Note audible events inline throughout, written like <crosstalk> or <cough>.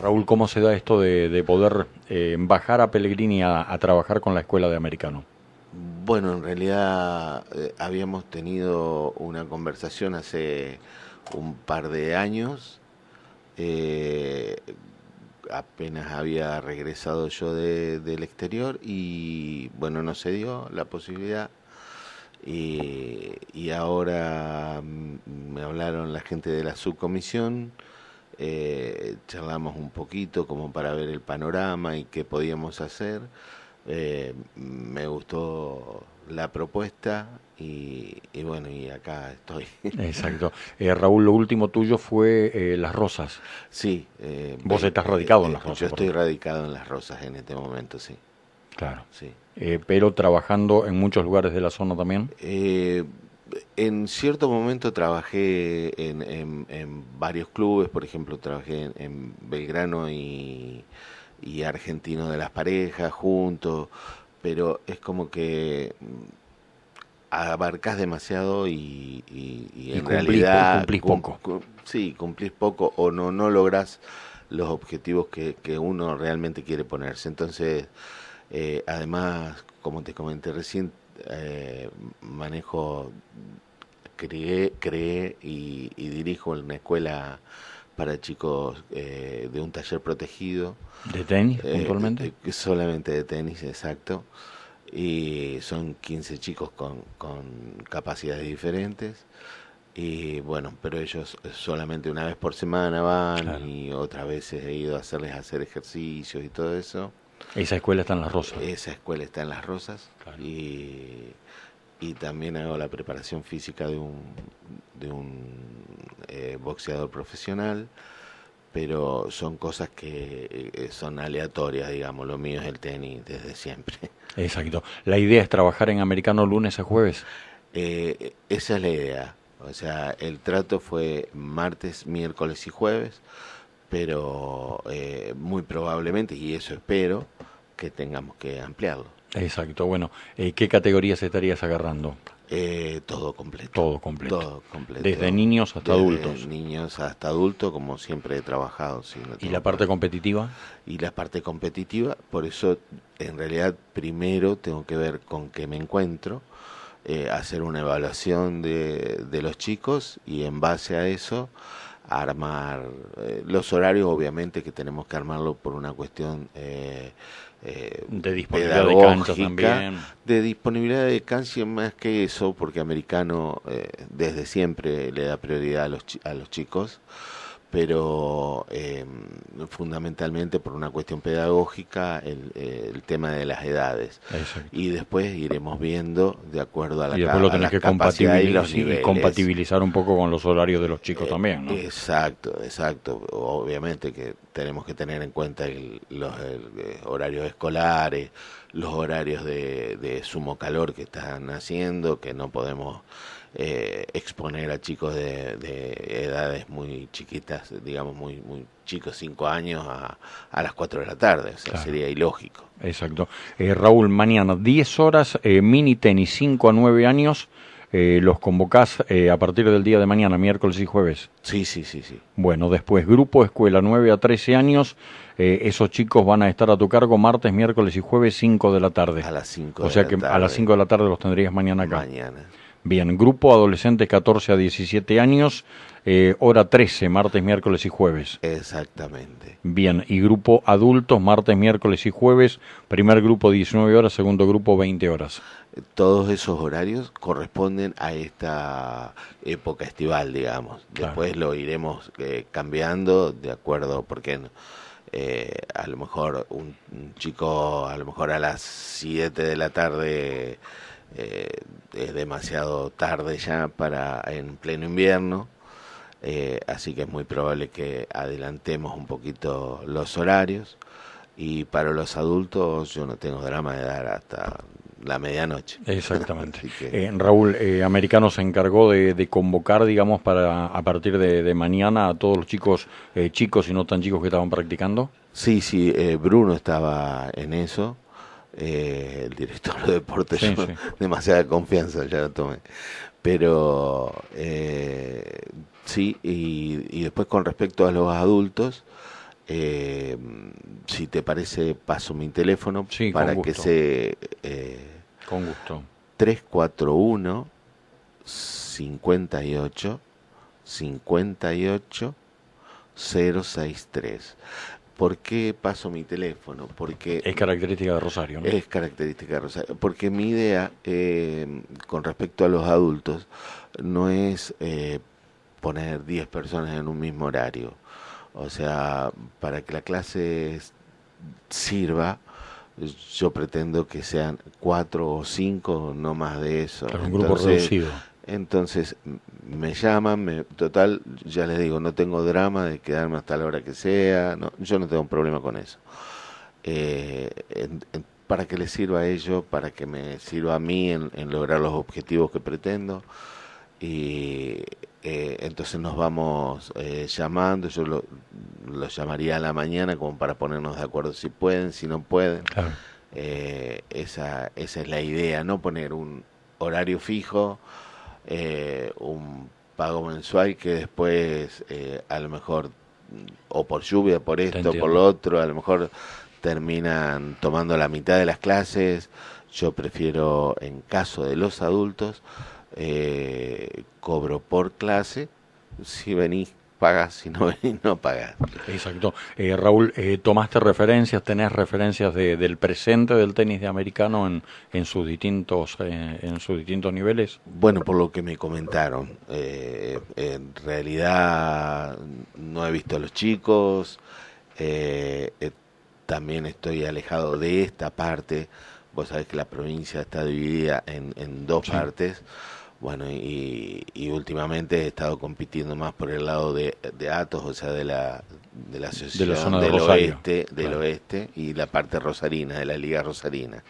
Raúl, ¿cómo se da esto de, poder eh, bajar a Pellegrini a, trabajar con la escuela de americano? Bueno, en realidad eh, habíamos tenido una conversación hace un par de años. Eh, apenas había regresado yo del exterior y bueno, no se dio la posibilidad. y ahora mm, me hablaron la gente de la subcomisión eh, charlamos un poquito como para ver el panorama y qué podíamos hacer. Eh, me gustó la propuesta y, bueno, y acá estoy. <laughs> Exacto. Eh, Raúl, lo último tuyo fue eh, Las Rosas. Sí. Vos estás radicado en Las Rosas. Yo estoy radicado en Las Rosas en este momento, sí. Claro. Sí. pero trabajando en muchos lugares de la zona también en cierto momento trabajé en, varios clubes, por ejemplo, trabajé en, Belgrano y, Argentino de las Parejas juntos, pero es como que mm, abarcas demasiado y, en realidad cumplís poco. sí, cumplís poco o no, no lográs los objetivos que, uno realmente quiere ponerse. Entonces, eh, además, como te comenté recién, eh, manejo, creé, creé y, y, dirijo una escuela para chicos eh, de un taller protegido. ¿De tenis, eh, puntualmente? Eh, solamente de tenis, exacto. Y son 15 chicos con, con capacidades diferentes. Y bueno, pero ellos solamente una vez por semana van y otras veces he ido a hacerles hacer ejercicios y todo eso. Esa escuela está en Las Rosas. Esa escuela está en Las Rosas y, y, también hago la preparación física de un, de un eh, boxeador profesional, pero son cosas que eh, son aleatorias, digamos, lo mío es el tenis desde siempre. Exacto. ¿La idea es trabajar en americano lunes a jueves? Eh, esa es la idea. O sea, el trato fue martes, miércoles y jueves, pero muy probablemente, y eso espero, que tengamos que ampliarlo. Exacto, bueno, eh, ¿qué categorías estarías agarrando? Eh, todo completo. Todo completo. Todo completo. Desde niños hasta Desde adultos. niños hasta adultos, como siempre he trabajado. ¿Y la parte competitiva? Y la parte competitiva, por eso en realidad primero tengo que ver con qué me encuentro, eh, hacer una evaluación de, los chicos y en base a eso armar los horarios, obviamente que tenemos que armarlo por una cuestión eh, de disponibilidad de cancha también. De disponibilidad de cancha más que eso, porque americano eh, desde siempre le da prioridad a los, a los chicos pero em, fundamentalmente por una cuestión pedagógica el, tema de las edades y después iremos viendo de acuerdo a la, y después lo tenés que compatibilizar un poco con los horarios de los chicos eh, también exacto exacto obviamente que tenemos que tener en cuenta los eh, horarios escolares los horarios de, sumo calor que están haciendo, que no podemos eh, exponer a chicos de, edades muy chiquitas, digamos muy, muy chicos, 5 años, a, a, las 4 de la tarde. O sea, sería ilógico. Exacto. Eh, Raúl, mañana 10 horas, eh, mini tenis, 5 a 9 años, eh, los convocás eh, a partir del día de mañana, miércoles y jueves. Sí, sí, sí, sí. Bueno, después grupo escuela 9 a 13 años, eh, esos chicos van a estar a tu cargo martes, miércoles y jueves 5 de la tarde. A las 5 O sea que a las 5 de la tarde los tendrías mañana acá. Mañana. Bien, grupo adolescente 14 a 17 años, eh, hora 13, martes, miércoles y jueves. Exactamente. Bien, y grupo adultos, martes, miércoles y jueves, primer grupo 19 horas, segundo grupo 20 horas. Todos esos horarios corresponden a esta época estival, digamos. Después lo iremos eh, cambiando de acuerdo, porque eh, a lo mejor un, un chico, a lo mejor a las 7 de la tarde eh, es demasiado tarde ya para en pleno invierno, eh, así que es muy probable que adelantemos un poquito los horarios. Y para los adultos yo no tengo drama de dar hasta la medianoche. <laughs> Exactamente. <laughs> Eh, Raúl, Americano se encargó de, convocar, digamos, para a partir de, mañana a todos los chicos, chicos y no tan chicos que estaban practicando. Sí, sí, Bruno estaba en eso. Eh, el director de deportes, <laughs> demasiada confianza ya lo tomé. Pero eh, sí, y, después con respecto a los adultos, eh, si te parece, paso mi teléfono para que se. con gusto. 341 58 58 063. ¿Por qué paso mi teléfono? Porque es característica de Rosario. Es característica de Rosario. Porque mi idea eh, con respecto a los adultos no es eh, poner 10 personas en un mismo horario. O sea, para que la clase sirva, yo pretendo que sean 4 o 5, no más de eso. un grupo reducido. Entonces me llaman, me, total, ya les digo, no tengo drama de quedarme hasta la hora que sea, no, yo no tengo un problema con eso. Eh, para que les sirva a ellos, para que me sirva a mí en, lograr los objetivos que pretendo. Y eh, entonces nos vamos eh, llamando, yo los lo llamaría a la mañana como para ponernos de acuerdo si pueden, si no pueden. esa, esa es la idea, no poner un horario fijo eh, un pago mensual que después eh, a lo mejor o por lluvia, por esto, por lo otro, a lo mejor terminan tomando la mitad de las clases. Yo prefiero, en caso de los adultos, eh, cobro por clase. Si venís pagas <laughs> y no, no pagas. Exacto. Eh, Raúl, eh, tomaste referencias, tenés referencias del presente del tenis de americano en, en sus distintos eh, en sus distintos niveles. Bueno, por lo que me comentaron, en realidad no he visto a los chicos. también estoy alejado de esta parte. Vos sabés que la provincia está dividida en, en dos partes. Bueno, y, y, últimamente he estado compitiendo más por el lado de, de Atos, o sea, de la, de la Asociación del, oeste, del oeste y la parte rosarina, de la Liga Rosarina,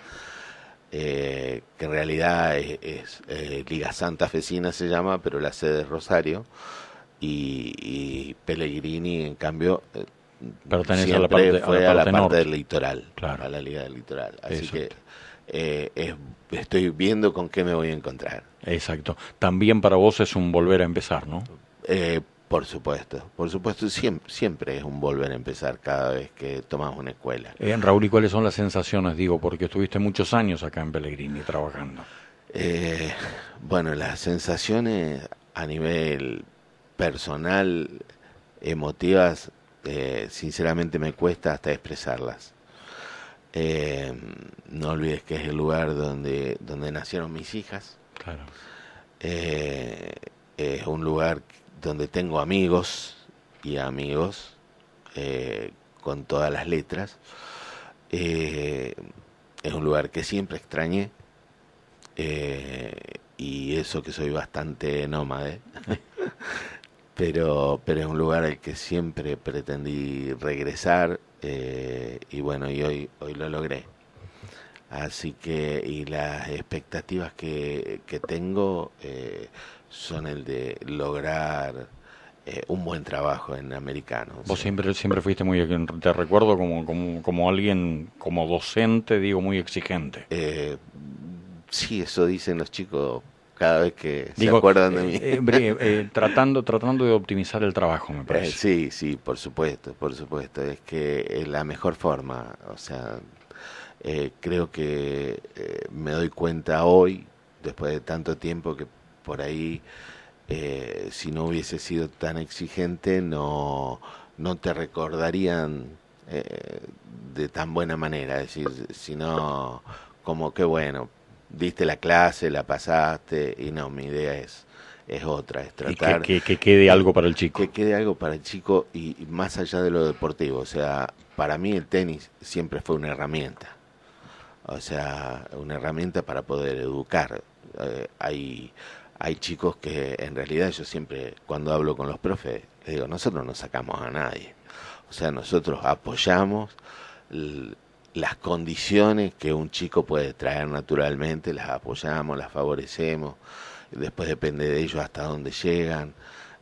eh, que en realidad es, eh, Liga Santa Fecina se llama, pero la sede es Rosario, y, Pellegrini, en cambio, eh, pertenece a la parte, fue a la parte, del litoral, a la Liga del Litoral. Así que eh, estoy viendo con qué me voy a encontrar. Exacto. También para vos es un volver a empezar, ¿no? Eh, por supuesto, por supuesto, siempre, es un volver a empezar cada vez que tomas una escuela. Eh, Raúl, ¿y cuáles son las sensaciones? Digo, porque estuviste muchos años acá en Pellegrini trabajando. Eh, bueno, las sensaciones a nivel personal, emotivas, sinceramente me cuesta hasta expresarlas. Eh, no olvides que es el lugar donde, donde nacieron mis hijas. Claro. Eh, es un lugar donde tengo amigos y amigos eh, con todas las letras. Eh, es un lugar que siempre extrañé y eso que soy bastante nómade. <laughs> pero, pero es un lugar al que siempre pretendí regresar y bueno, y hoy, hoy lo logré. Así que, y las expectativas que, tengo eh, son el de lograr eh, un buen trabajo en americano. Vos siempre, siempre fuiste muy, te recuerdo como, como, como alguien, como docente, digo, muy exigente. Eh, sí, eso dicen los chicos cada vez que se acuerdan de eh, mí. tratando, tratando de optimizar el trabajo, me parece. sí, sí, por supuesto, por supuesto. Es que la mejor forma, o sea, eh, creo que eh, me doy cuenta hoy, después de tanto tiempo, que por ahí, eh, si no hubiese sido tan exigente, no, no te recordarían de tan buena manera. Es decir, sino como que bueno, diste la clase, la pasaste, y no, mi idea es es otra, es tratar... que, quede algo para el chico. Que quede algo para el chico y más allá de lo deportivo. O sea, para mí el tenis siempre fue una herramienta o sea, una herramienta para poder educar. Eh, hay, hay chicos que en realidad yo siempre, cuando hablo con los profes, les digo, nosotros no sacamos a nadie. O sea, nosotros apoyamos las condiciones que un chico puede traer naturalmente, las apoyamos, las favorecemos, después depende de ellos hasta dónde llegan.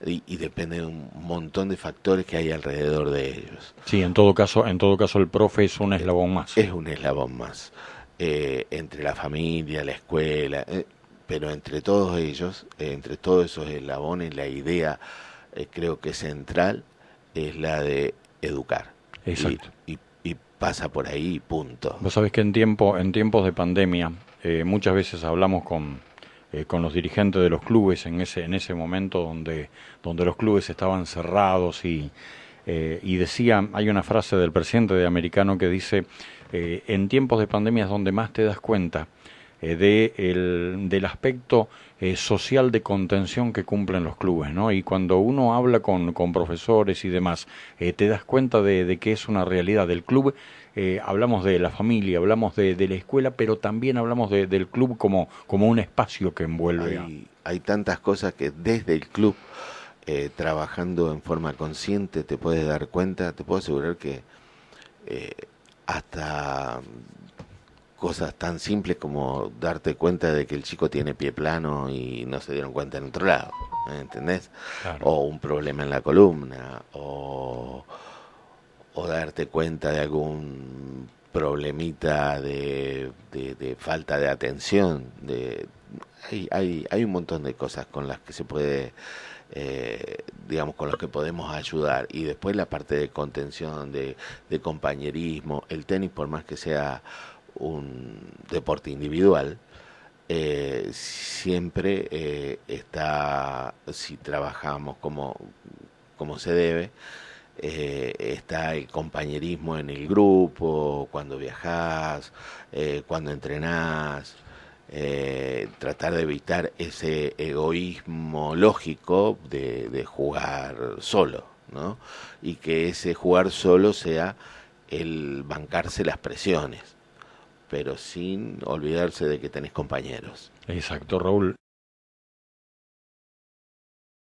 Y, y, depende de un montón de factores que hay alrededor de ellos. Sí, en todo caso, en todo caso el profe es un eslabón más. Es un eslabón más. Eh, entre la familia, la escuela, eh, pero entre todos ellos, eh, entre todos esos eslabones, la idea creo que central es la de educar. Exacto. Y, pasa por ahí, punto. Vos sabés que en, en tiempos de pandemia muchas veces hablamos con, con los dirigentes de los clubes en ese, en ese momento donde, donde los clubes estaban cerrados y, y decía, hay una frase del presidente de Americano que dice, eh, en tiempos de pandemia es donde más te das cuenta eh, de el, del aspecto eh, social de contención que cumplen los clubes, ¿no? Y cuando uno habla con, con profesores y demás, te das cuenta de, que es una realidad del club. hablamos de la familia, hablamos de, la escuela, pero también hablamos del club como, como un espacio que envuelve. Hay, hay tantas cosas que desde el club trabajando en forma consciente te puedes dar cuenta, te puedo asegurar que hasta cosas tan simples como darte cuenta de que el chico tiene pie plano y no se dieron cuenta en otro lado, ¿entendés? O un problema en la columna, o, darte cuenta de algún problemita de, falta de atención. De, hay, hay, un montón de cosas con las que se puede eh, digamos, con los que podemos ayudar. Y después la parte de contención, de, compañerismo. El tenis, por más que sea un deporte individual, eh, siempre eh, está, si trabajamos como, se debe, eh, está el compañerismo en el grupo, cuando viajas, cuando entrenás, eh, tratar de evitar ese egoísmo lógico de, jugar solo, Y que ese jugar solo sea el bancarse las presiones, pero sin olvidarse de que tenés compañeros. Exacto, Raúl.